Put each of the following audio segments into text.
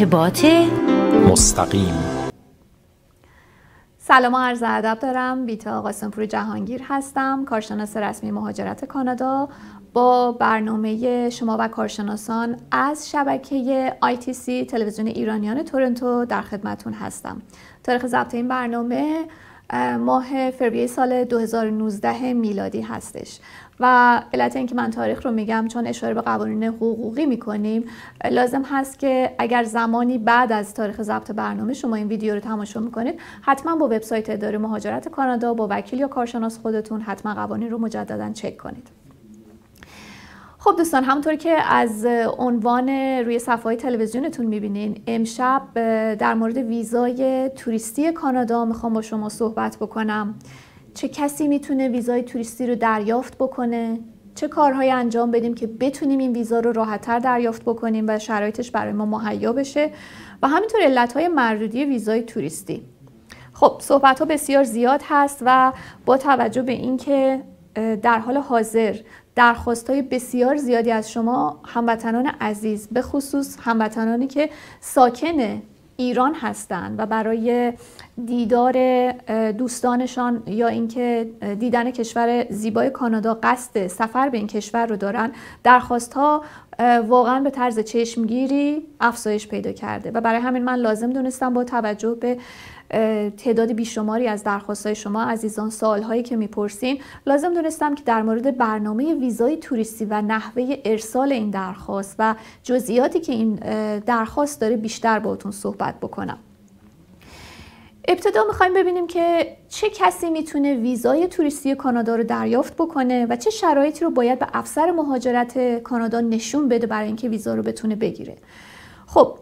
ارتباط مستقیم سلام و عرض ادب دارم بیتا قاسمپور جهانگیر هستم کارشناس رسمی مهاجرت کانادا با برنامه شما و کارشناسان از شبکه ITC تلویزیون ایرانیان تورنتو در خدمتون هستم تاریخ ضبط این برنامه ماه فوریه سال 2019 میلادی هستش و علت اینکه من تاریخ رو میگم چون اشاره به قوانین حقوقی میکنیم لازم هست که اگر زمانی بعد از تاریخ ضبط برنامه شما این ویدیو رو تماشا میکنید حتما با وبسایت اداره مهاجرت کانادا با وکیل یا کارشناس خودتون حتما قوانین رو مجددا چک کنید خب دوستان همونطور که از عنوان روی صفحه های تلویزیونتون میبینین امشب در مورد ویزای توریستی کانادا میخوام با شما صحبت بکنم چه کسی میتونه ویزای توریستی رو دریافت بکنه چه کارهایی انجام بدیم که بتونیم این ویزا رو راحتتر دریافت بکنیم و شرایطش برای ما مهیا بشه و همینطور علتهای مردودی ویزای توریستی خب صحبت ها بسیار زیاد هست و با توجه به اینکه در حال حاضر درخواست های بسیار زیادی از شما هموطنان عزیز به خصوص هموطنانی که ساکن ایران هستند و برای دیدار دوستانشان یا اینکه دیدن کشور زیبای کانادا قصد سفر به این کشور رو دارن درخواست ها واقعا به طرز چشمگیری افزایش پیدا کرده و برای همین من لازم دونستم با توجه به تعداد بیشماری از های شما عزیزان هایی که میپرسین لازم دونستم که در مورد برنامه ویزای توریستی و نحوه ارسال این درخواست و جزئیاتی که این درخواست داره بیشتر باهاتون صحبت بکنم ابتدا میخوایم ببینیم که چه کسی میتونه ویزای توریستی کانادا رو دریافت بکنه و چه شرایطی رو باید به افسر مهاجرت کانادا نشون بده برای اینکه ویزا رو بتونه بگیره خب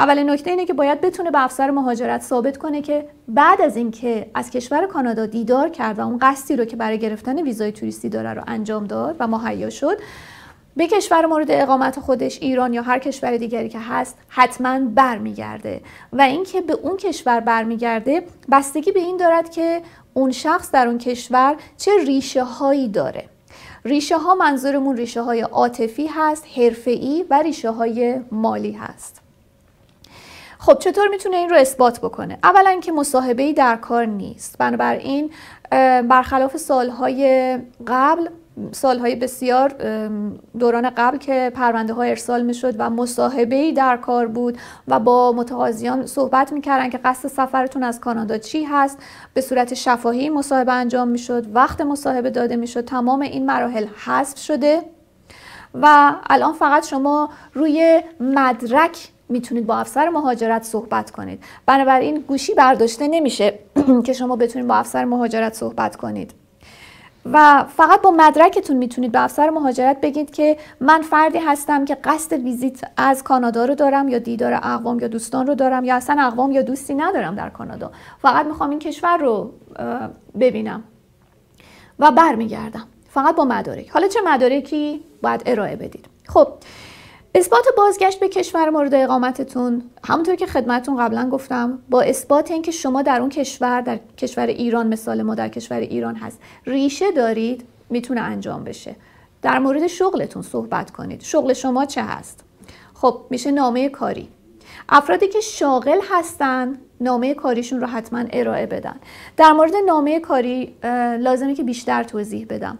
اولین نکته اینه که باید بتونه به افسر مهاجرت ثابت کنه که بعد از اینکه از کشور کانادا دیدار کرد و اون قصدی رو که برای گرفتن ویزای توریستی داره رو انجام داد و مهیا شد به کشور مورد اقامت خودش ایران یا هر کشور دیگری که هست حتما برمیگرده و اینکه به اون کشور برمیگرده بستگی به این دارد که اون شخص در اون کشور چه ریشه هایی داره ریشه ها منظورمون ریشه های عاطفی هست، ای و ریشه های مالی هست. خب چطور میتونه این رو اثبات بکنه اولا که مصاحبه ای در کار نیست بنابراین برخلاف سالهای قبل سالهای بسیار دوران قبل که پرونده ها ارسال می شد و مصاحبه ای در کار بود و با متقاضیان صحبت میکردن که قصد سفرتون از کانادا چی هست به صورت شفاهی مصاحبه انجام می شد وقت مصاحبه داده می شد تمام این مراحل حذف شده و الان فقط شما روی مدرک میتونید با افسر مهاجرت صحبت کنید بنابراین گوشی برداشته نمیشه که شما بتونید با افسر مهاجرت صحبت کنید و فقط با مدرکتون میتونید به افسر مهاجرت بگید که من فردی هستم که قصد ویزیت از کانادا رو دارم یا دیدار اقوام یا دوستان رو دارم یا اصلا اقوام یا دوستی ندارم در کانادا فقط میخوام این کشور رو ببینم و برمیگردم فقط با مدارک حالا چه مدارکی باید ارائه بدید خب اثبات بازگشت به کشور مورد اقامتتون همونطور که خدمتون قبلا گفتم با اثبات اینکه شما در اون کشور در کشور ایران مثال ما در کشور ایران هست ریشه دارید میتونه انجام بشه در مورد شغلتون صحبت کنید شغل شما چه هست خب میشه نامه کاری افرادی که شاغل هستن نامه کاریشون رو حتما ارائه بدن در مورد نامه کاری لازمه که بیشتر توضیح بدم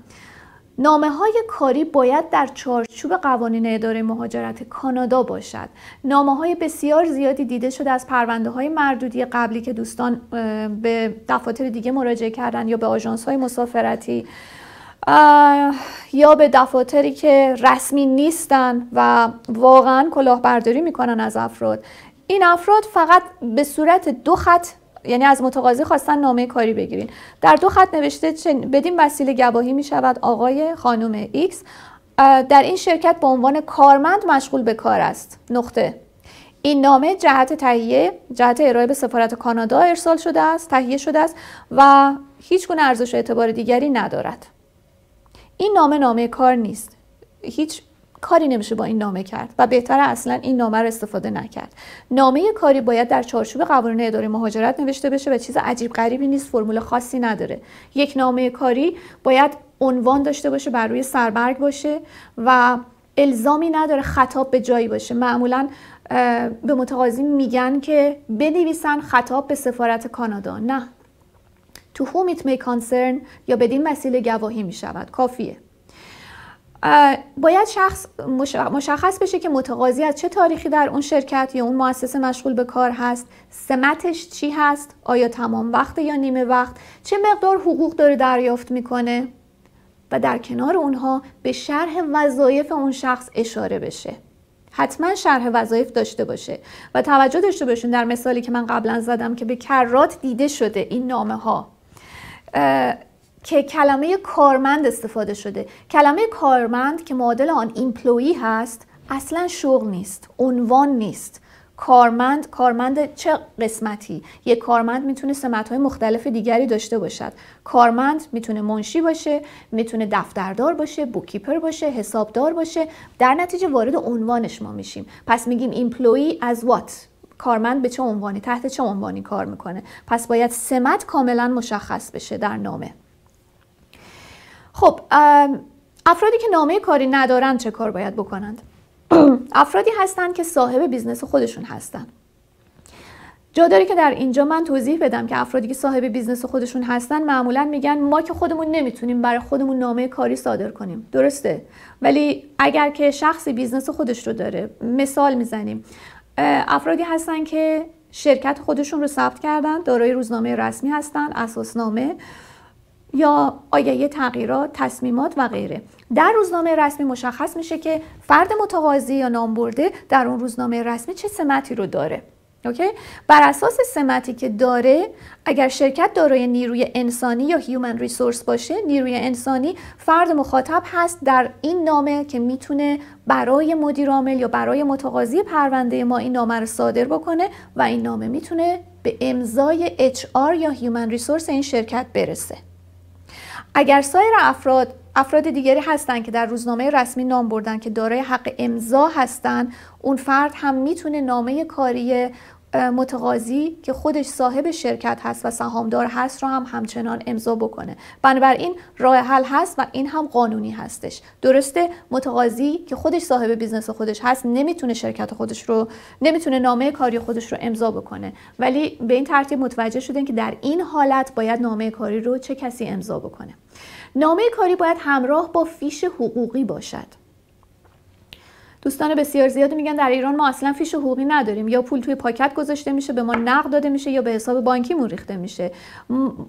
نامه های کاری باید در چارچوب قوانین اداره مهاجرت کانادا باشد نامه های بسیار زیادی دیده شده از پرونده های مردودی قبلی که دوستان به دفاتر دیگه مراجعه کردن یا به آژانس های مسافرتی یا به دفاتری که رسمی نیستن و واقعا کلاهبرداری میکنن از افراد این افراد فقط به صورت دو خط یعنی از متقاضی خواستن نامه کاری بگیرین در دو خط نوشته بدین وسیله گواهی می شود آقای خانم X در این شرکت به عنوان کارمند مشغول به کار است نقطه این نامه جهت تهیه جهت ارائه به سفارت کانادا ارسال شده است تهیه شده است و هیچ گونه ارزش اعتبار دیگری ندارد این نامه نامه کار نیست هیچ کاری نمیشه با این نامه کرد و بهتر اصلا این نامه رو استفاده نکرد نامه کاری باید در چارچوب قوانین اداره مهاجرت نوشته بشه و چیز عجیب غریبی نیست فرمول خاصی نداره یک نامه کاری باید عنوان داشته باشه بر روی سربرگ باشه و الزامی نداره خطاب به جایی باشه معمولا به متقاضی میگن که بنویسن خطاب به سفارت کانادا نه تو whom it یا بدین وسیله گواهی میشود کافیه باید شخص مشخص بشه که متقاضی از چه تاریخی در اون شرکت یا اون مؤسسه مشغول به کار هست سمتش چی هست آیا تمام وقت یا نیمه وقت چه مقدار حقوق داره دریافت میکنه و در کنار اونها به شرح وظایف اون شخص اشاره بشه حتما شرح وظایف داشته باشه و توجه داشته باشون در مثالی که من قبلا زدم که به کرات دیده شده این نامه ها که کلمه کارمند استفاده شده کلمه کارمند که معادل آن ایمپلوی هست اصلا شغل نیست عنوان نیست کارمند کارمند چه قسمتی یک کارمند میتونه سمت های مختلف دیگری داشته باشد کارمند میتونه منشی باشه میتونه دفتردار باشه بوکیپر باشه حسابدار باشه در نتیجه وارد عنوانش ما میشیم پس میگیم ایمپلوی از وات کارمند به چه عنوانی تحت چه عنوانی کار میکنه پس باید سمت کاملا مشخص بشه در نامه خب افرادی که نامه کاری ندارن چه کار باید بکنند افرادی هستند که صاحب بیزنس خودشون هستند جا که در اینجا من توضیح بدم که افرادی که صاحب بیزنس خودشون هستن معمولا میگن ما که خودمون نمیتونیم برای خودمون نامه کاری صادر کنیم درسته ولی اگر که شخصی بیزنس خودش رو داره مثال میزنیم افرادی هستن که شرکت خودشون رو ثبت کردن دارای روزنامه رسمی هستن اساسنامه یا یه تغییرات تصمیمات و غیره در روزنامه رسمی مشخص میشه که فرد متقاضی یا نامبرده در اون روزنامه رسمی چه سمتی رو داره اوکی؟ بر اساس سمتی که داره اگر شرکت دارای نیروی انسانی یا هیومن ریسورس باشه نیروی انسانی فرد مخاطب هست در این نامه که میتونه برای مدیرعامل یا برای متقاضی پرونده ما این نامه رو صادر بکنه و این نامه میتونه به امضای HR یا هیومن ریسورس این شرکت برسه اگر سایر افراد افراد دیگری هستند که در روزنامه رسمی نام بردن که دارای حق امضا هستند اون فرد هم میتونه نامه کاری متقاضی که خودش صاحب شرکت هست و سهامدار هست رو هم همچنان امضا بکنه بنابراین راه حل هست و این هم قانونی هستش درسته متقاضی که خودش صاحب بیزنس خودش هست نمیتونه شرکت خودش رو نمیتونه نامه کاری خودش رو امضا بکنه ولی به این ترتیب متوجه شدن که در این حالت باید نامه کاری رو چه کسی امضا بکنه نامه کاری باید همراه با فیش حقوقی باشد دوستان بسیار زیادی میگن در ایران ما اصلا فیش حقوقی نداریم یا پول توی پاکت گذاشته میشه به ما نقد داده میشه یا به حساب مون ریخته میشه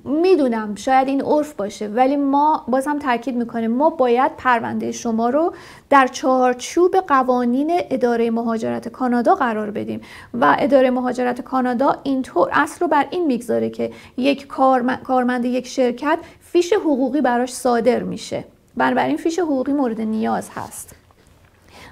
میدونم شاید این عرف باشه ولی ما بازم تاکید میکنیم ما باید پرونده شما رو در چهارچوب قوانین اداره مهاجرت کانادا قرار بدیم و اداره مهاجرت کانادا اینطور اصل رو بر این میگذاره که یک کارمند, کارمند یک شرکت فیش حقوقی براش صادر میشه بنابراین فیش حقوقی مورد نیاز هست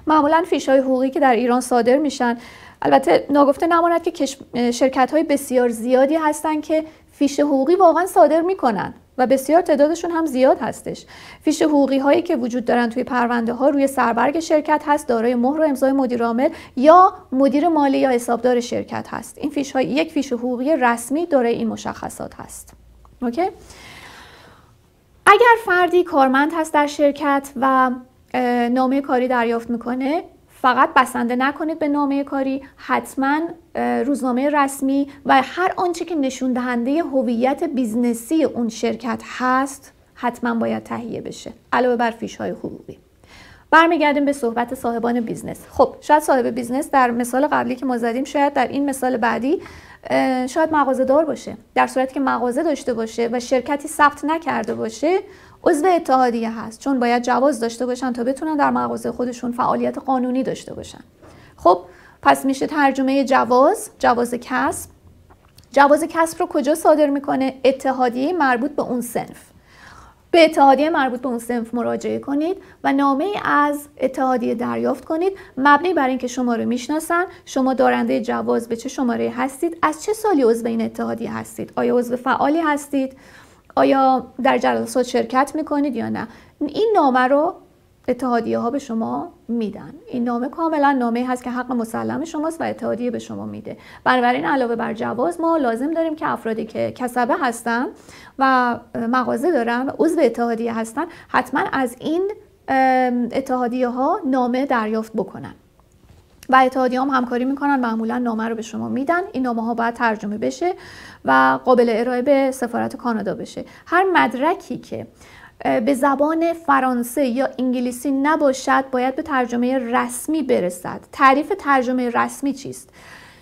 معمولا فیش های حقوقی که در ایران صادر میشن البته ناگفته نماند که شرکت های بسیار زیادی هستند که فیش حقوقی واقعا صادر میکنن و بسیار تعدادشون هم زیاد هستش فیش حقوقی هایی که وجود دارن توی پرونده ها روی سربرگ شرکت هست دارای مهر و امضای مدیر عامل یا مدیر مالی یا حسابدار شرکت هست این فیش های یک فیش حقوقی رسمی دارای این مشخصات هست اگر فردی کارمند هست در شرکت و نامه کاری دریافت میکنه فقط بسنده نکنید به نامه کاری حتما روزنامه رسمی و هر آنچه که نشون دهنده هویت بیزنسی اون شرکت هست حتما باید تهیه بشه علاوه بر فیش های حقوقی برمیگردیم به صحبت صاحبان بیزنس خب شاید صاحب بیزنس در مثال قبلی که ما زدیم شاید در این مثال بعدی شاید مغازه دار باشه در صورتی که مغازه داشته باشه و شرکتی ثبت نکرده باشه عضو اتحادیه هست چون باید جواز داشته باشن تا بتونن در مغازه خودشون فعالیت قانونی داشته باشن خب پس میشه ترجمه جواز جواز کسب جواز کسب رو کجا صادر میکنه اتحادیه مربوط به اون سنف به اتحادیه مربوط به اون سنف مراجعه کنید و نامه از اتحادیه دریافت کنید مبنی بر اینکه شما رو میشناسن شما دارنده جواز به چه شماره هستید از چه سالی عضو این اتحادیه هستید آیا عضو فعالی هستید آیا در جلسات شرکت میکنید یا نه این نامه رو اتحادیه ها به شما میدن این نامه کاملا نامه هست که حق مسلم شماست و اتحادیه به شما میده بنابراین علاوه بر جواز ما لازم داریم که افرادی که کسبه هستن و مغازه دارن و عضو اتحادیه هستن حتما از این اتحادیه ها نامه دریافت بکنن و هم همکاری میکنن معمولا نامه رو به شما میدن این نامه ها باید ترجمه بشه و قابل ارائه به سفارت کانادا بشه هر مدرکی که به زبان فرانسه یا انگلیسی نباشد باید به ترجمه رسمی برسد تعریف ترجمه رسمی چیست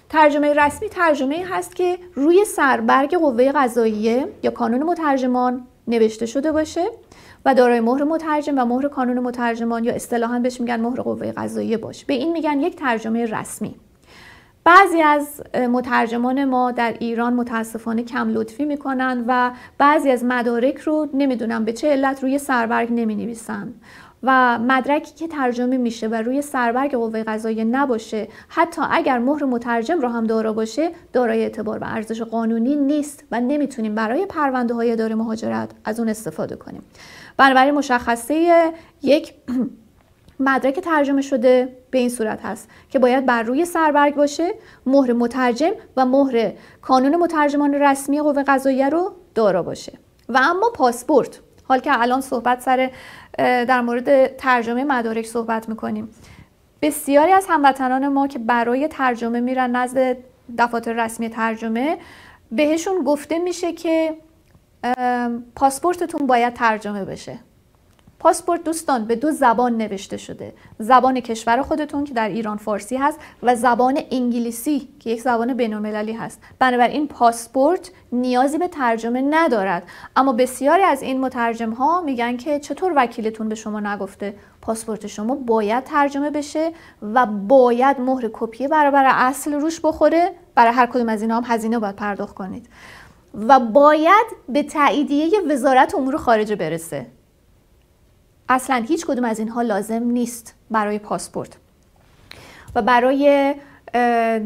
ترجمه رسمی ترجمه هست که روی سربرگ قوه قضاییه یا کانون مترجمان نوشته شده باشه و دارای مهر مترجم و مهر کانون مترجمان یا اصطلاحا بهش میگن مهر قوه قضاییه باش به این میگن یک ترجمه رسمی بعضی از مترجمان ما در ایران متاسفانه کم لطفی میکنن و بعضی از مدارک رو نمیدونم به چه علت روی سربرگ نمی نویسن. و مدرکی که ترجمه میشه و روی سربرگ قوه قضاییه نباشه حتی اگر مهر مترجم رو هم دارا باشه دارای اعتبار و ارزش قانونی نیست و نمیتونیم برای پرونده های اداره مهاجرت از اون استفاده کنیم بنابراین مشخصه یک مدرک ترجمه شده به این صورت هست که باید بر روی سربرگ باشه مهر مترجم و مهر کانون مترجمان رسمی قوه قضاییه رو دارا باشه و اما پاسپورت حال که الان صحبت سر در مورد ترجمه مدارک صحبت میکنیم بسیاری از هموطنان ما که برای ترجمه میرن نزد دفاتر رسمی ترجمه بهشون گفته میشه که پاسپورتتون باید ترجمه بشه پاسپورت دوستان به دو زبان نوشته شده زبان کشور خودتون که در ایران فارسی هست و زبان انگلیسی که یک زبان بینالمللی هست بنابراین پاسپورت نیازی به ترجمه ندارد اما بسیاری از این مترجم ها میگن که چطور وکیلتون به شما نگفته پاسپورت شما باید ترجمه بشه و باید مهر کپی برابر اصل روش بخوره برای هر کدوم از اینا هم هزینه باید پرداخت کنید و باید به تاییدیه وزارت امور خارجه برسه اصلا هیچ کدوم از اینها لازم نیست برای پاسپورت و برای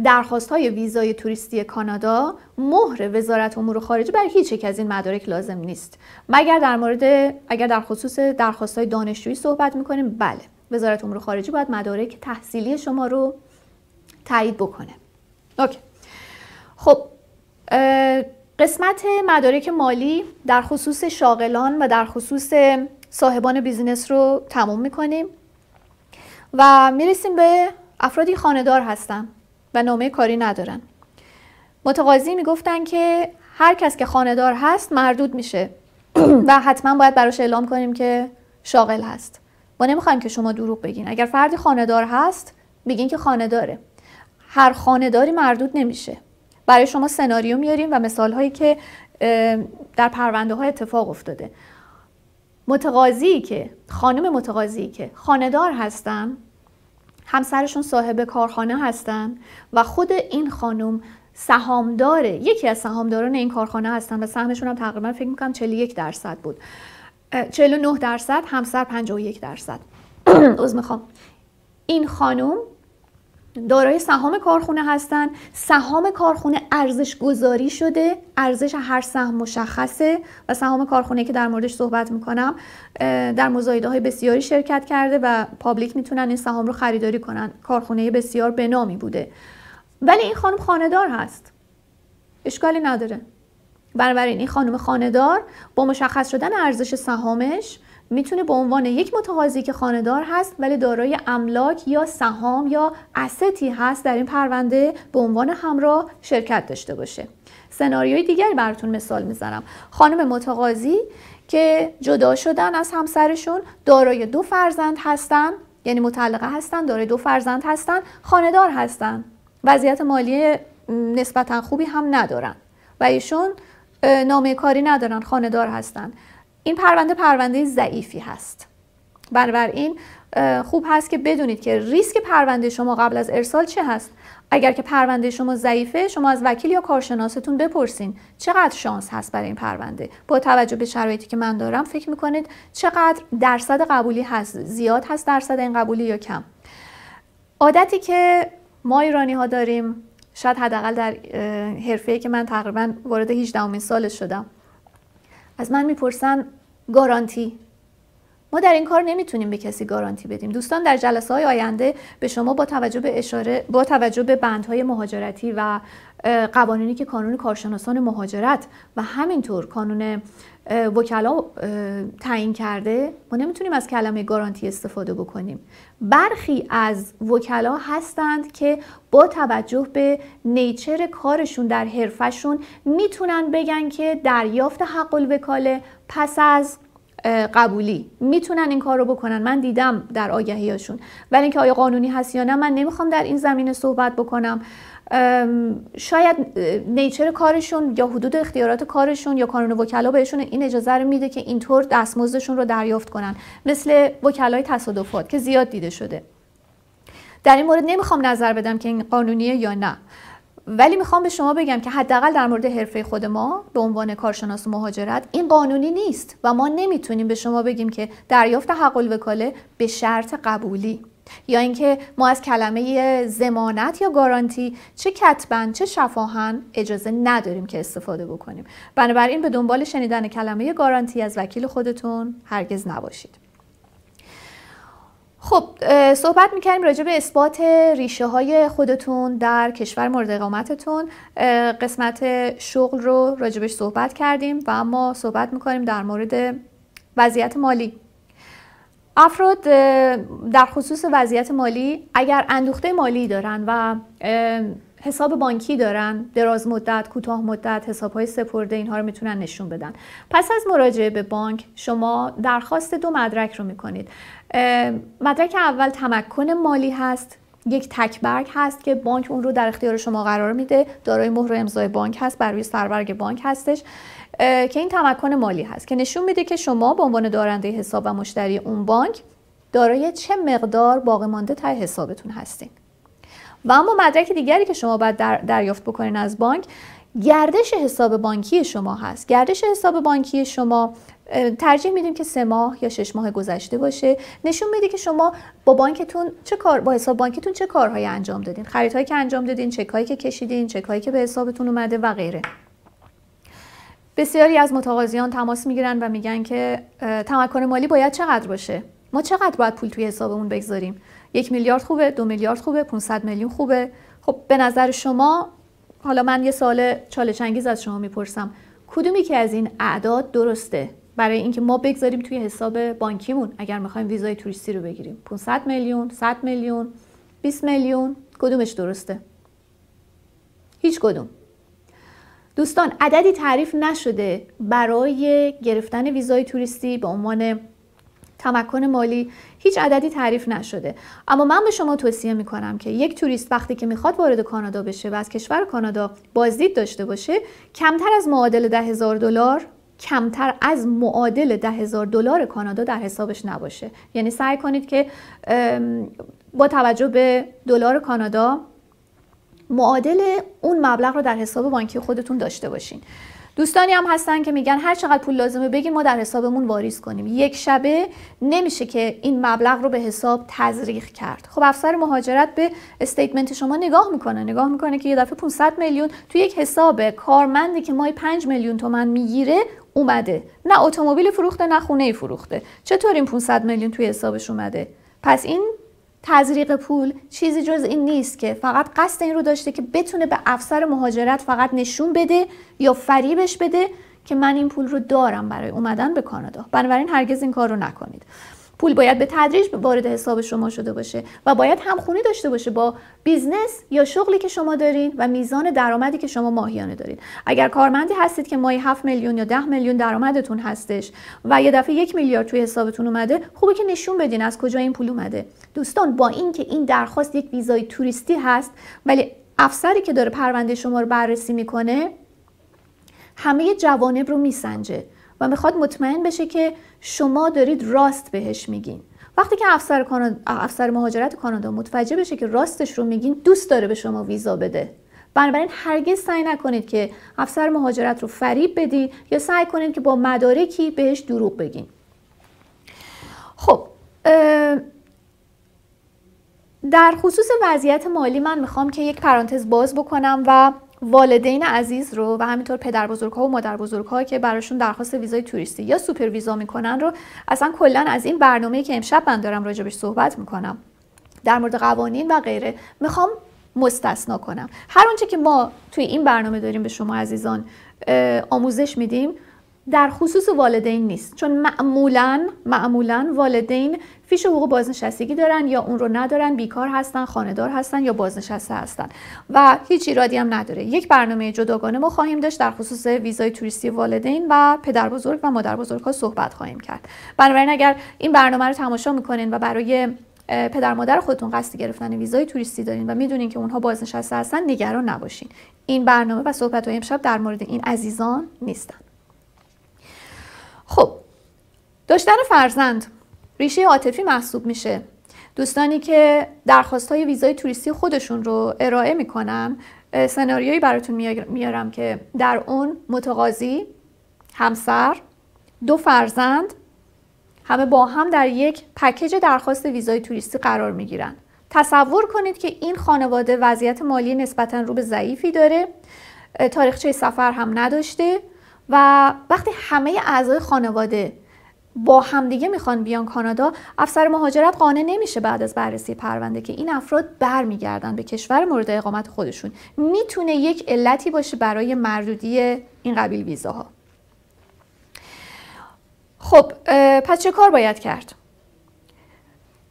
درخواست های ویزای توریستی کانادا مهر وزارت امور خارجه برای هیچ یک از این مدارک لازم نیست مگر در مورد اگر در خصوص درخواست های دانشجویی صحبت میکنیم بله وزارت امور خارجه باید مدارک تحصیلی شما رو تایید بکنه اوکی خب قسمت مدارک مالی در خصوص شاغلان و در خصوص صاحبان بیزینس رو تموم میکنیم و میرسیم به افرادی خاندار هستن و نامه کاری ندارن متقاضی میگفتن که هر کس که خاندار هست مردود میشه و حتما باید براش اعلام کنیم که شاغل هست ما نمیخوایم که شما دروغ بگین اگر فردی خاندار هست بگین که خانداره هر خانداری مردود نمیشه برای شما سناریو میاریم و مثال هایی که در پرونده ها اتفاق افتاده متقاضی که خانم متقاضی که خاندار هستن همسرشون صاحب کارخانه هستن و خود این خانم سهامدار یکی از سهامداران این کارخانه هستن و سهمشون هم تقریبا فکر میکنم 41 درصد بود 49 درصد همسر 51 درصد عذر میخوام این خانم دارای سهام کارخونه هستن سهام کارخونه ارزش گذاری شده ارزش هر سهم مشخصه و سهام کارخونه که در موردش صحبت میکنم در مزایده های بسیاری شرکت کرده و پابلیک میتونن این سهام رو خریداری کنن کارخونه بسیار بنامی بوده ولی این خانم خاندار هست اشکالی نداره بنابراین این خانم خاندار با مشخص شدن ارزش سهامش میتونه به عنوان یک متقاضی که خاندار هست ولی دارای املاک یا سهام یا استی هست در این پرونده به عنوان همراه شرکت داشته باشه سناریوی دیگری براتون مثال میزنم خانم متقاضی که جدا شدن از همسرشون دارای دو فرزند هستن یعنی متعلقه هستن دارای دو فرزند هستن خاندار هستن وضعیت مالی نسبتا خوبی هم ندارن و ایشون نامه کاری ندارن خاندار هستن این پرونده پرونده ضعیفی هست بنابراین خوب هست که بدونید که ریسک پرونده شما قبل از ارسال چه هست اگر که پرونده شما ضعیفه شما از وکیل یا کارشناستون بپرسین چقدر شانس هست برای این پرونده با توجه به شرایطی که من دارم فکر میکنید چقدر درصد قبولی هست زیاد هست درصد این قبولی یا کم عادتی که ما ایرانی ها داریم شاید حداقل در حرفه‌ای که من تقریبا وارد 18 سالش شدم از من میپرسن گارانتی ما در این کار نمیتونیم به کسی گارانتی بدیم دوستان در جلسه های آینده به شما با توجه به اشاره با توجه به بندهای مهاجرتی و قوانینی که کانون کارشناسان مهاجرت و همینطور کانون وکلا تعیین کرده ما نمیتونیم از کلمه گارانتی استفاده بکنیم برخی از وکلا هستند که با توجه به نیچر کارشون در حرفشون میتونن بگن که دریافت حق الوکاله پس از قبولی میتونن این کار رو بکنن من دیدم در هاشون ولی اینکه آیا قانونی هست یا نه من نمیخوام در این زمینه صحبت بکنم شاید نیچر کارشون یا حدود اختیارات کارشون یا کانون وکلا بهشون این اجازه رو میده که اینطور دستمزدشون رو دریافت کنن مثل وکلای تصادفات که زیاد دیده شده در این مورد نمیخوام نظر بدم که این قانونیه یا نه ولی میخوام به شما بگم که حداقل در مورد حرفه خود ما به عنوان کارشناس و مهاجرت این قانونی نیست و ما نمیتونیم به شما بگیم که دریافت حق الوکاله به شرط قبولی یا اینکه ما از کلمه زمانت یا گارانتی چه کتبن چه شفاهن اجازه نداریم که استفاده بکنیم بنابراین به دنبال شنیدن کلمه گارانتی از وکیل خودتون هرگز نباشید خب صحبت میکردیم راجع به اثبات ریشه های خودتون در کشور مورد اقامتتون قسمت شغل رو راجبش صحبت کردیم و اما صحبت میکنیم در مورد وضعیت مالی افراد در خصوص وضعیت مالی اگر اندوخته مالی دارن و حساب بانکی دارن دراز مدت کوتاه مدت حساب های سپرده اینها رو میتونن نشون بدن پس از مراجعه به بانک شما درخواست دو مدرک رو میکنید مدرک اول تمکن مالی هست یک تکبرگ هست که بانک اون رو در اختیار شما قرار میده دارای مهر و امضای بانک هست بر روی سربرگ بانک هستش که این تمکن مالی هست که نشون میده که شما به عنوان دارنده حساب و مشتری اون بانک دارای چه مقدار باقی مانده تا حسابتون هستین و اما مدرک دیگری که شما باید در دریافت بکنین از بانک گردش حساب بانکی شما هست گردش حساب بانکی شما ترجیح میدیم که سه ماه یا شش ماه گذشته باشه نشون میده که شما با بانکتون چه کار با حساب بانکیتون چه کارهایی انجام دادین خریدهایی که انجام دادین چکهایی که کشیدین چکهایی که به حسابتون اومده و غیره بسیاری از متقاضیان تماس میگیرن و میگن که تمکن مالی باید چقدر باشه ما چقدر باید پول توی حسابمون بگذاریم یک میلیارد خوبه دو میلیارد خوبه 500 میلیون خوبه خب به نظر شما حالا من یه سال چالش انگیز از شما میپرسم کدومی که از این اعداد درسته برای اینکه ما بگذاریم توی حساب بانکیمون اگر میخوایم ویزای توریستی رو بگیریم 500 میلیون 100 میلیون 20 میلیون کدومش درسته هیچ کدوم دوستان عددی تعریف نشده برای گرفتن ویزای توریستی به عنوان تمکن مالی هیچ عددی تعریف نشده اما من به شما توصیه می کنم که یک توریست وقتی که میخواد وارد کانادا بشه و از کشور کانادا بازدید داشته باشه کمتر از معادل ده هزار دلار کمتر از معادل ده هزار دلار کانادا در حسابش نباشه یعنی سعی کنید که با توجه به دلار کانادا معادل اون مبلغ رو در حساب بانکی خودتون داشته باشین دوستانی هم هستن که میگن هر چقدر پول لازمه بگین ما در حسابمون واریز کنیم یک شبه نمیشه که این مبلغ رو به حساب تزریق کرد خب افسر مهاجرت به استیتمنت شما نگاه میکنه نگاه میکنه که یه دفعه 500 میلیون تو یک حساب کارمندی که مای 5 میلیون تومن میگیره اومده نه اتومبیل فروخته نه خونه فروخته چطور این 500 میلیون توی حسابش اومده پس این تزریق پول چیزی جز این نیست که فقط قصد این رو داشته که بتونه به افسر مهاجرت فقط نشون بده یا فریبش بده که من این پول رو دارم برای اومدن به کانادا بنابراین هرگز این کار رو نکنید پول باید به تدریج وارد حساب شما شده باشه و باید همخونی داشته باشه با بیزنس یا شغلی که شما دارین و میزان درآمدی که شما ماهیانه دارید اگر کارمندی هستید که ماهی 7 میلیون یا 10 میلیون درآمدتون هستش و یه دفعه یک میلیارد توی حسابتون اومده خوبه که نشون بدین از کجا این پول اومده دوستان با اینکه این درخواست یک ویزای توریستی هست ولی افسری که داره پرونده شما رو بررسی میکنه همه جوانب رو میسنجه و میخواد مطمئن بشه که شما دارید راست بهش میگین وقتی که افسر, افسر مهاجرت کانادا متوجه بشه که راستش رو میگین دوست داره به شما ویزا بده بنابراین هرگز سعی نکنید که افسر مهاجرت رو فریب بدین یا سعی کنید که با مدارکی بهش دروغ بگین خب در خصوص وضعیت مالی من میخوام که یک پرانتز باز بکنم و والدین عزیز رو و همینطور پدر بزرگ ها و مادر بزرگ ها که براشون درخواست ویزای توریستی یا سوپر ویزا میکنن رو اصلا کلا از این برنامه که امشب من دارم راجبش صحبت میکنم در مورد قوانین و غیره میخوام مستثنا کنم هر آنچه که ما توی این برنامه داریم به شما عزیزان آموزش میدیم در خصوص والدین نیست چون معمولا معمولا والدین فیش حقوق بازنشستگی دارن یا اون رو ندارن بیکار هستن خانهدار هستن یا بازنشسته هستن و هیچ ایرادی هم نداره یک برنامه جداگانه ما خواهیم داشت در خصوص ویزای توریستی والدین و پدر بزرگ و مادر بزرگ ها صحبت خواهیم کرد بنابراین اگر این برنامه رو تماشا میکنین و برای پدر مادر خودتون قصد گرفتن ویزای توریستی دارین و میدونین که اونها بازنشسته هستن نگران نباشین این برنامه و صحبت های امشب در مورد این عزیزان نیستن خب داشتن فرزند ریشه عاطفی محسوب میشه دوستانی که درخواست های ویزای توریستی خودشون رو ارائه میکنن سناریویی براتون میارم که در اون متقاضی همسر دو فرزند همه با هم در یک پکیج درخواست ویزای توریستی قرار میگیرن تصور کنید که این خانواده وضعیت مالی نسبتا رو به ضعیفی داره تاریخچه سفر هم نداشته و وقتی همه اعضای خانواده با همدیگه میخوان بیان کانادا افسر مهاجرت قانع نمیشه بعد از بررسی پرونده که این افراد برمیگردن به کشور مورد اقامت خودشون میتونه یک علتی باشه برای مردودی این قبیل ویزاها خب پس چه کار باید کرد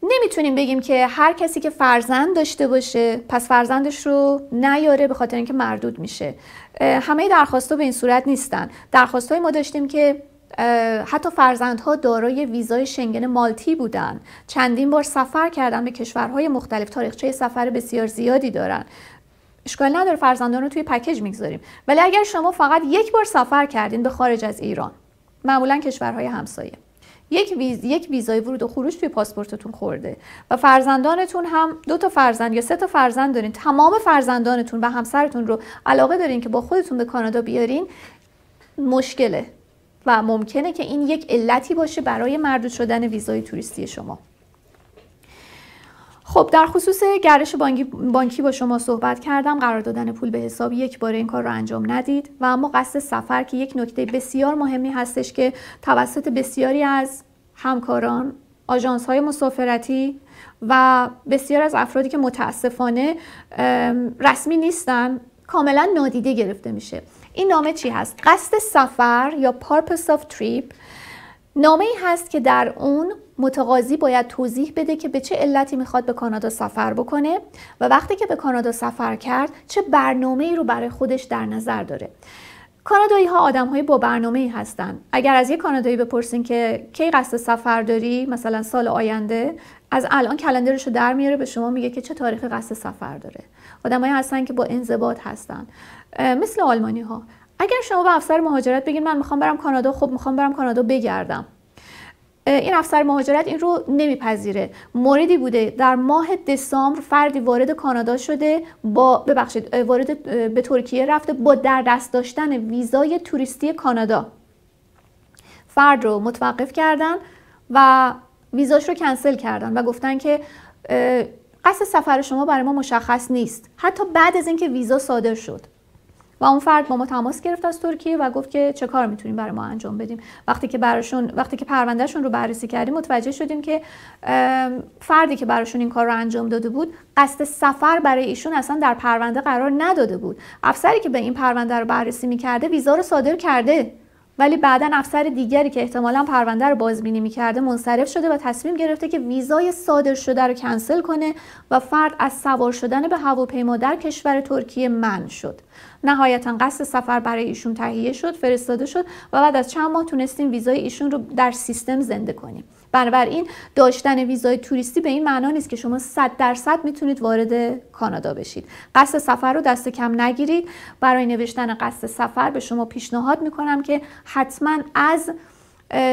نمیتونیم بگیم که هر کسی که فرزند داشته باشه پس فرزندش رو نیاره به خاطر اینکه مردود میشه همه درخواست به این صورت نیستن درخواست ما داشتیم که حتی فرزندها دارای ویزای شنگن مالتی بودن چندین بار سفر کردن به کشورهای مختلف تاریخچه سفر بسیار زیادی دارن اشکال نداره فرزندان رو توی پکیج میگذاریم ولی اگر شما فقط یک بار سفر کردین به خارج از ایران معمولا کشورهای همسایه یک ویز یک ویزای ورود و خروج توی پاسپورتتون خورده و فرزندانتون هم دو تا فرزند یا سه تا فرزند دارین تمام فرزندانتون و همسرتون رو علاقه دارین که با خودتون به کانادا بیارین مشکله و ممکنه که این یک علتی باشه برای مردود شدن ویزای توریستی شما خب در خصوص گردش بانکی, با شما صحبت کردم قرار دادن پول به حساب یک بار این کار رو انجام ندید و اما قصد سفر که یک نکته بسیار مهمی هستش که توسط بسیاری از همکاران آژانس های مسافرتی و بسیار از افرادی که متاسفانه رسمی نیستن کاملا نادیده گرفته میشه این نامه چی هست قصد سفر یا پارپس of تریپ نامه ای هست که در اون متقاضی باید توضیح بده که به چه علتی میخواد به کانادا سفر بکنه و وقتی که به کانادا سفر کرد چه برنامه ای رو برای خودش در نظر داره کانادایی ها آدم های با برنامه ای هستن اگر از یه کانادایی بپرسین که کی قصد سفر داری مثلا سال آینده از الان کلندرش رو در میاره به شما میگه که چه تاریخ قصد سفر داره آدمایی هستن که با انضباط هستن مثل آلمانی ها اگر شما به افسر مهاجرت بگین من میخوام برم کانادا خب میخوام برم کانادا بگردم این افسر مهاجرت این رو نمیپذیره موردی بوده در ماه دسامبر فردی وارد کانادا شده با ببخشید وارد به ترکیه رفته با در دست داشتن ویزای توریستی کانادا فرد رو متوقف کردن و ویزاش رو کنسل کردن و گفتن که قصد سفر شما برای ما مشخص نیست حتی بعد از اینکه ویزا صادر شد و اون فرد با ما تماس گرفت از ترکیه و گفت که چه کار میتونیم برای ما انجام بدیم وقتی که براشون وقتی که پروندهشون رو بررسی کردیم متوجه شدیم که فردی که براشون این کار رو انجام داده بود قصد سفر برای ایشون اصلا در پرونده قرار نداده بود افسری که به این پرونده رو بررسی میکرده ویزا رو صادر کرده ولی بعدا افسر دیگری که احتمالا پرونده رو بازبینی میکرده منصرف شده و تصمیم گرفته که ویزای صادر شده رو کنسل کنه و فرد از سوار شدن به هواپیما در کشور ترکیه من شد نهایتا قصد سفر برای ایشون تهیه شد فرستاده شد و بعد از چند ماه تونستیم ویزای ایشون رو در سیستم زنده کنیم بنابراین داشتن ویزای توریستی به این معنا نیست که شما 100 درصد میتونید وارد کانادا بشید قصد سفر رو دست کم نگیرید برای نوشتن قصد سفر به شما پیشنهاد میکنم که حتما از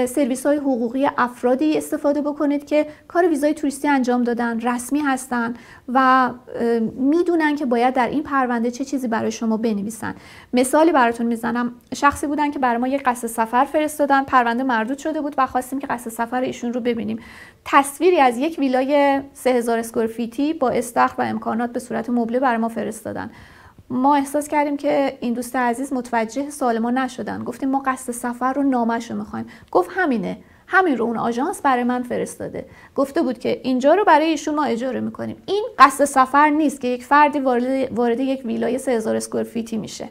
سرویس های حقوقی افرادی استفاده بکنید که کار ویزای توریستی انجام دادن رسمی هستن و میدونن که باید در این پرونده چه چیزی برای شما بنویسن مثالی براتون میزنم شخصی بودن که برای ما یک قصد سفر فرستادن پرونده مردود شده بود و خواستیم که قصد سفر ایشون رو ببینیم تصویری از یک ویلای 3000 اسکوئر با استخر و امکانات به صورت مبله برای ما فرستادن ما احساس کردیم که این دوست عزیز متوجه سوال ما نشدن گفتیم ما قصد سفر رو نامش رو میخوایم گفت همینه همین رو اون آژانس برای من فرستاده گفته بود که اینجا رو برای ایشون ما اجاره میکنیم این قصد سفر نیست که یک فردی وارد, یک ویلای 3000 اسکوئر فیتی میشه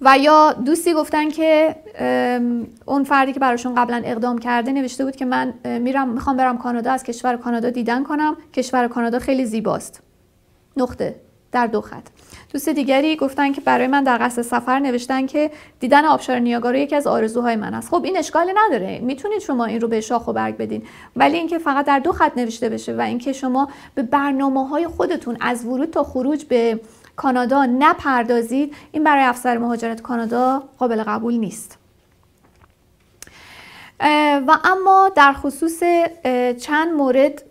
و یا دوستی گفتن که اون فردی که براشون قبلا اقدام کرده نوشته بود که من میرم میخوام برم کانادا از کشور کانادا دیدن کنم کشور کانادا خیلی زیباست نقطه در دو خط دوست دیگری گفتن که برای من در قصد سفر نوشتن که دیدن آبشار نیاگارا یکی از آرزوهای من است خب این اشکالی نداره میتونید شما این رو به شاخ و برگ بدین ولی اینکه فقط در دو خط نوشته بشه و اینکه شما به برنامه های خودتون از ورود تا خروج به کانادا نپردازید این برای افسر مهاجرت کانادا قابل قبول نیست و اما در خصوص چند مورد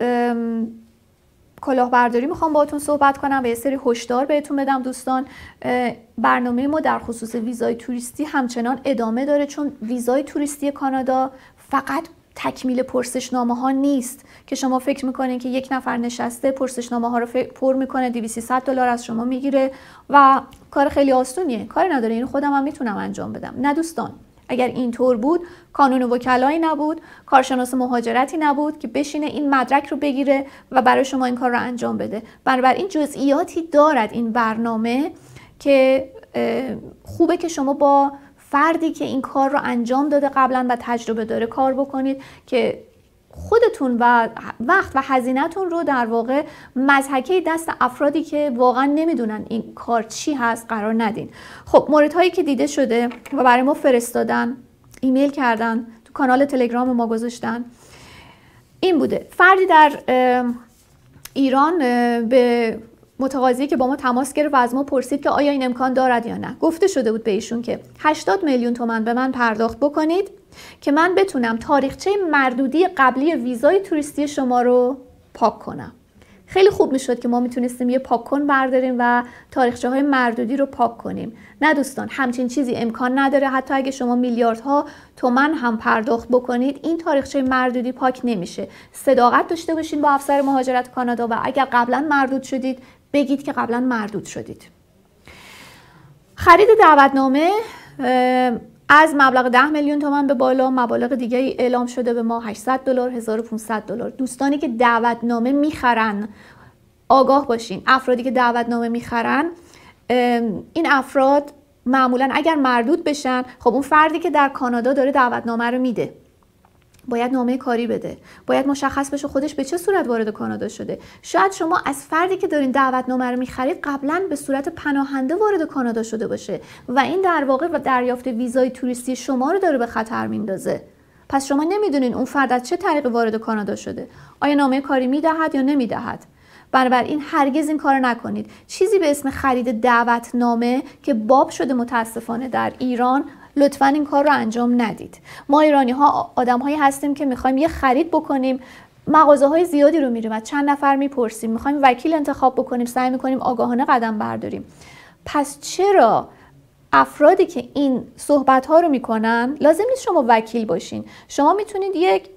کلاهبرداری میخوام باهاتون صحبت کنم و یه سری هشدار بهتون بدم دوستان برنامه ما در خصوص ویزای توریستی همچنان ادامه داره چون ویزای توریستی کانادا فقط تکمیل پرسشنامه ها نیست که شما فکر میکنین که یک نفر نشسته پرسشنامه ها رو پر میکنه ست دلار از شما میگیره و کار خیلی آسونیه کار نداره این خودم هم میتونم انجام بدم نه دوستان اگر اینطور بود کانون وکلایی نبود کارشناس مهاجرتی نبود که بشینه این مدرک رو بگیره و برای شما این کار رو انجام بده بنابراین جزئیاتی دارد این برنامه که خوبه که شما با فردی که این کار رو انجام داده قبلا و تجربه داره کار بکنید که خودتون و وقت و هزینهتون رو در واقع مزحکه دست افرادی که واقعا نمیدونن این کار چی هست قرار ندین خب مورد که دیده شده و برای ما فرستادن ایمیل کردن تو کانال تلگرام ما گذاشتن این بوده فردی در ایران به متقاضی که با ما تماس گرفت و از ما پرسید که آیا این امکان دارد یا نه گفته شده بود به ایشون که 80 میلیون تومن به من پرداخت بکنید که من بتونم تاریخچه مردودی قبلی ویزای توریستی شما رو پاک کنم خیلی خوب میشد که ما میتونستیم یه پاک کن برداریم و تاریخچه های مردودی رو پاک کنیم نه دوستان همچین چیزی امکان نداره حتی اگه شما میلیاردها تومن هم پرداخت بکنید این تاریخچه مردودی پاک نمیشه صداقت داشته باشین با افسر مهاجرت کانادا و اگر قبلا مردود شدید بگید که قبلا مردود شدید خرید دعوتنامه از مبلغ 10 میلیون تومن به بالا مبالغ دیگه ای اعلام شده به ما 800 دلار 1500 دلار دوستانی که دعوتنامه میخرن آگاه باشین افرادی که دعوتنامه میخرن این افراد معمولا اگر مردود بشن خب اون فردی که در کانادا داره دعوتنامه رو میده باید نامه کاری بده باید مشخص بشه خودش به چه صورت وارد کانادا شده شاید شما از فردی که دارین دعوتنامه رو میخرید قبلا به صورت پناهنده وارد کانادا شده باشه و این در واقع و دریافت ویزای توریستی شما رو داره به خطر میندازه پس شما نمیدونین اون فرد از چه طریق وارد کانادا شده آیا نامه کاری میدهد یا نمیدهد بنابراین هرگز این کار نکنید چیزی به اسم خرید نامه که باب شده متاسفانه در ایران لطفا این کار رو انجام ندید ما ایرانی ها آدم هایی هستیم که میخوایم یه خرید بکنیم مغازه های زیادی رو میریم از چند نفر میپرسیم میخوایم وکیل انتخاب بکنیم سعی میکنیم آگاهانه قدم برداریم پس چرا افرادی که این صحبت ها رو میکنن لازم نیست شما وکیل باشین شما میتونید یک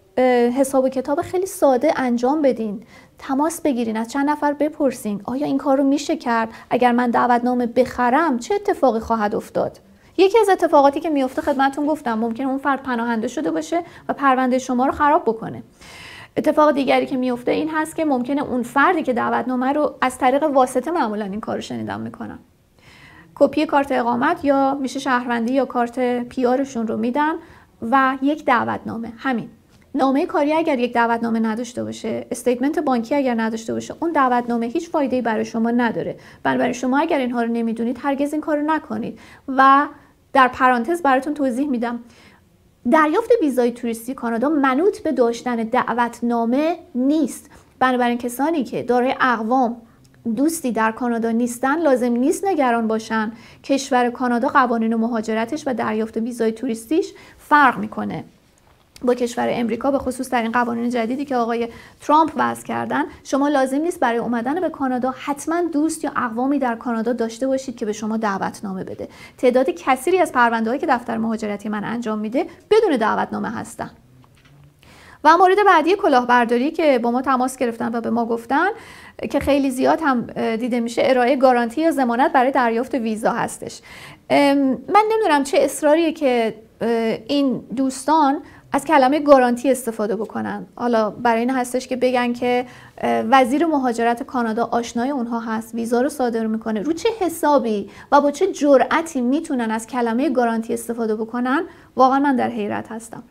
حساب و کتاب خیلی ساده انجام بدین تماس بگیرین از چند نفر بپرسین آیا این کار رو میشه کرد اگر من دعوتنامه بخرم چه اتفاقی خواهد افتاد یکی از اتفاقاتی که میفته خدمتون گفتم ممکنه اون فرد پناهنده شده باشه و پرونده شما رو خراب بکنه اتفاق دیگری که میفته این هست که ممکنه اون فردی که نامه رو از طریق واسطه معمولا این کارو شنیدم میکنن کپی کارت اقامت یا میشه شهروندی یا کارت پیارشون رو میدن و یک نامه همین نامه کاری اگر یک نامه نداشته باشه استیتمنت بانکی اگر نداشته باشه اون دعوتنامه هیچ فایده برای شما نداره بنابراین شما اگر اینها رو نمیدونید هرگز این کارو نکنید و در پرانتز براتون توضیح میدم دریافت ویزای توریستی کانادا منوط به داشتن دعوتنامه نیست بنابراین کسانی که دارای اقوام دوستی در کانادا نیستن لازم نیست نگران باشن کشور کانادا قوانین و مهاجرتش و دریافت ویزای توریستیش فرق میکنه با کشور امریکا به خصوص در این قوانین جدیدی که آقای ترامپ وضع کردن شما لازم نیست برای اومدن به کانادا حتما دوست یا اقوامی در کانادا داشته باشید که به شما دعوتنامه بده تعداد کثیری از هایی که دفتر مهاجرتی من انجام میده بدون دعوتنامه هستن و مورد بعدی کلاهبرداری که با ما تماس گرفتن و به ما گفتن که خیلی زیاد هم دیده میشه ارائه گارانتی یا ضمانت برای دریافت ویزا هستش من نمیدونم چه اصراریه که این دوستان از کلمه گارانتی استفاده بکنن حالا برای این هستش که بگن که وزیر مهاجرت کانادا آشنای اونها هست ویزا رو صادر میکنه رو چه حسابی و با چه جرأتی میتونن از کلمه گارانتی استفاده بکنن واقعا من در حیرت هستم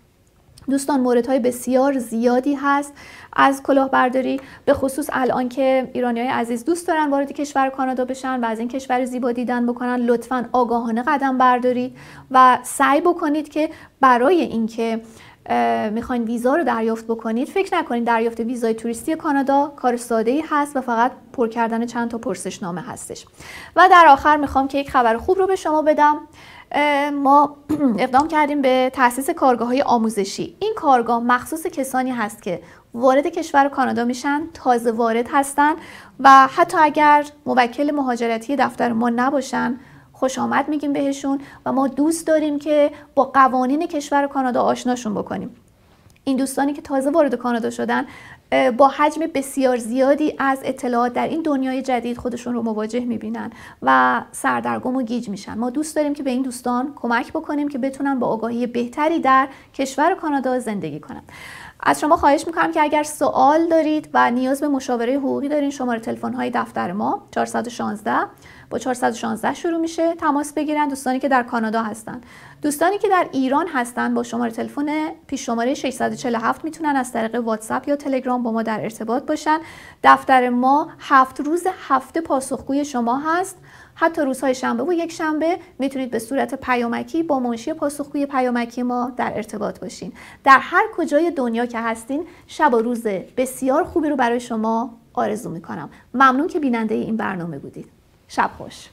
دوستان موردهای بسیار زیادی هست از کلاهبرداری به خصوص الان که ایرانی های عزیز دوست دارن وارد کشور کانادا بشن و از این کشور زیبا دیدن بکنن لطفا آگاهانه قدم بردارید و سعی بکنید که برای اینکه میخواین ویزا رو دریافت بکنید فکر نکنید دریافت ویزای توریستی کانادا کار ساده ای هست و فقط پر کردن چند تا نامه هستش و در آخر میخوام که یک خبر خوب رو به شما بدم ما اقدام کردیم به تاسیس کارگاه های آموزشی این کارگاه مخصوص کسانی هست که وارد کشور کانادا میشن تازه وارد هستن و حتی اگر موکل مهاجرتی دفتر ما نباشن خوش آمد میگیم بهشون و ما دوست داریم که با قوانین کشور کانادا آشناشون بکنیم این دوستانی که تازه وارد کانادا شدن با حجم بسیار زیادی از اطلاعات در این دنیای جدید خودشون رو مواجه میبینن و سردرگم و گیج میشن ما دوست داریم که به این دوستان کمک بکنیم که بتونن با آگاهی بهتری در کشور کانادا زندگی کنن از شما خواهش میکنم که اگر سوال دارید و نیاز به مشاوره حقوقی دارین شماره تلفن های دفتر ما 416 با 416 شروع میشه تماس بگیرن دوستانی که در کانادا هستن دوستانی که در ایران هستن با شماره تلفن پیش شماره 647 میتونن از طریق واتساپ یا تلگرام با ما در ارتباط باشن دفتر ما هفت روز هفته پاسخگوی شما هست حتی روزهای شنبه و یک شنبه میتونید به صورت پیامکی با منشی پاسخگوی پیامکی ما در ارتباط باشین در هر کجای دنیا که هستین شب و روز بسیار خوبی رو برای شما آرزو میکنم ممنون که بیننده این برنامه بودید شب خوش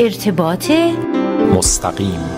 ارتباط مستقیم